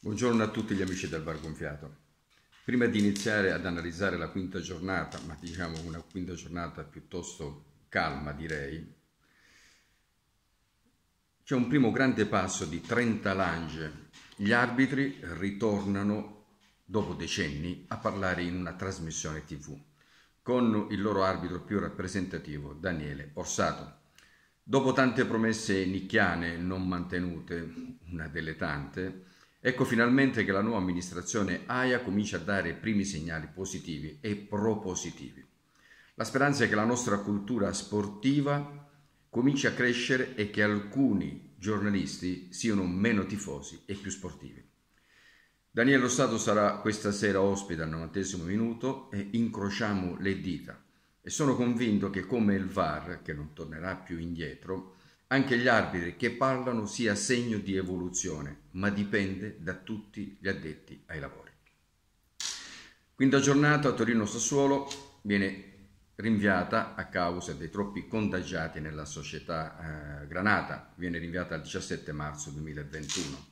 Buongiorno a tutti gli amici del Bar Gonfiato. Prima di iniziare ad analizzare la quinta giornata, ma diciamo una quinta giornata piuttosto calma direi, c'è un primo grande passo di 30 lange. Gli arbitri ritornano dopo decenni a parlare in una trasmissione tv con il loro arbitro più rappresentativo, Daniele Orsato. Dopo tante promesse nicchiane non mantenute, una delle tante, Ecco finalmente che la nuova amministrazione AIA comincia a dare primi segnali positivi e propositivi. La speranza è che la nostra cultura sportiva cominci a crescere e che alcuni giornalisti siano meno tifosi e più sportivi. Daniele Stato sarà questa sera ospite al 90 minuto e incrociamo le dita. E sono convinto che come il VAR, che non tornerà più indietro, anche gli arbitri che parlano sia segno di evoluzione, ma dipende da tutti gli addetti ai lavori. Quinta giornata a Torino-Sassuolo viene rinviata a causa dei troppi contagiati nella società eh, Granata, viene rinviata al 17 marzo 2021.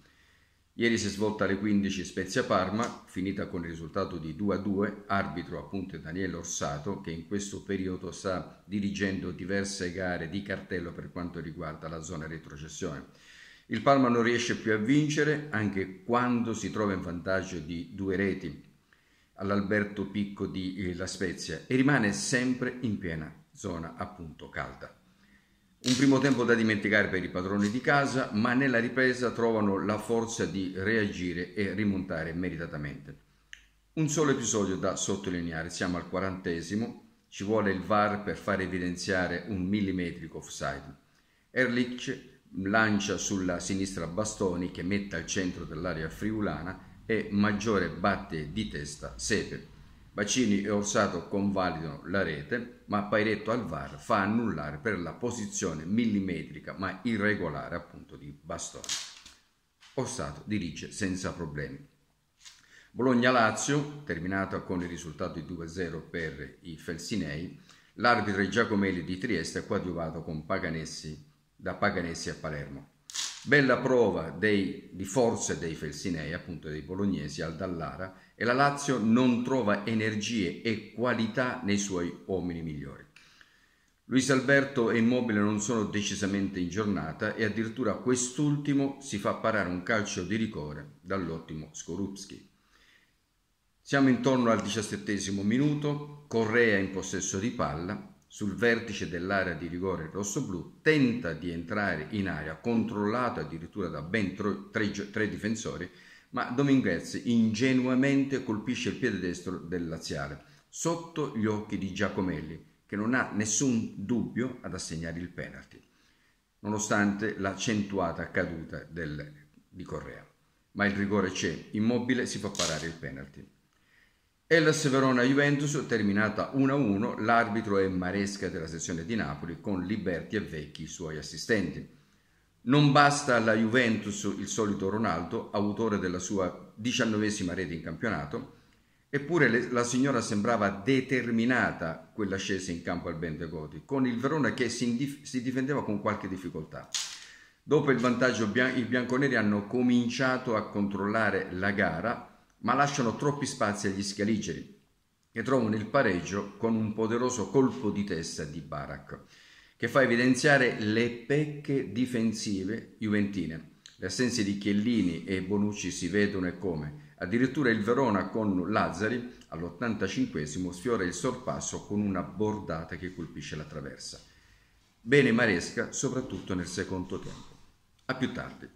Ieri si è svolta alle 15 Spezia Parma, finita con il risultato di 2-2, a arbitro appunto Daniele Orsato che in questo periodo sta dirigendo diverse gare di cartello per quanto riguarda la zona retrocessione. Il Palma non riesce più a vincere anche quando si trova in vantaggio di due reti all'Alberto Picco di eh, La Spezia e rimane sempre in piena zona appunto calda. Un primo tempo da dimenticare per i padroni di casa, ma nella ripresa trovano la forza di reagire e rimontare meritatamente. Un solo episodio da sottolineare, siamo al quarantesimo, ci vuole il VAR per far evidenziare un millimetrico offside. Erlich lancia sulla sinistra Bastoni che mette al centro dell'area friulana e Maggiore batte di testa Sepe. Bacini e Orsato convalidano la rete, ma Pairetto al VAR fa annullare per la posizione millimetrica ma irregolare appunto di Bastoni. Orsato dirige senza problemi. Bologna-Lazio, terminata con il risultato di 2-0 per i Felsinei, l'arbitro è Giacomelli di Trieste è coadiuvato da Paganessi a Palermo. Bella prova dei, di forze dei felsinei, appunto dei bolognesi, al Dallara, e la Lazio non trova energie e qualità nei suoi uomini migliori. Luis Alberto e Immobile non sono decisamente in giornata e addirittura quest'ultimo si fa parare un calcio di rigore dall'ottimo Skorupski. Siamo intorno al diciassettesimo minuto, Correa in possesso di palla, sul vertice dell'area di rigore rosso-blu, tenta di entrare in area, controllato addirittura da ben tre, tre, tre difensori, ma Dominguez ingenuamente colpisce il piede destro del laziale, sotto gli occhi di Giacomelli, che non ha nessun dubbio ad assegnare il penalty, nonostante l'accentuata caduta del, di Correa. Ma il rigore c'è, immobile si fa parare il penalty. Hellas Verona Juventus terminata 1-1, l'arbitro è Maresca della sezione di Napoli con Liberti e Vecchi i suoi assistenti. Non basta alla Juventus il solito Ronaldo, autore della sua diciannovesima rete in campionato, eppure la signora sembrava determinata quella scesa in campo al Bendegoti, con il Verona che si, si difendeva con qualche difficoltà. Dopo il vantaggio, bian- i bianconeri hanno cominciato a controllare la gara ma lasciano troppi spazi agli scaligeri, che trovano il pareggio con un poderoso colpo di testa di Barak, che fa evidenziare le pecche difensive juventine. Le assenze di Chiellini e Bonucci si vedono e come. Addirittura il Verona con Lazzari all'85 sfiora il sorpasso con una bordata che colpisce la traversa. Bene Maresca soprattutto nel secondo tempo. A più tardi.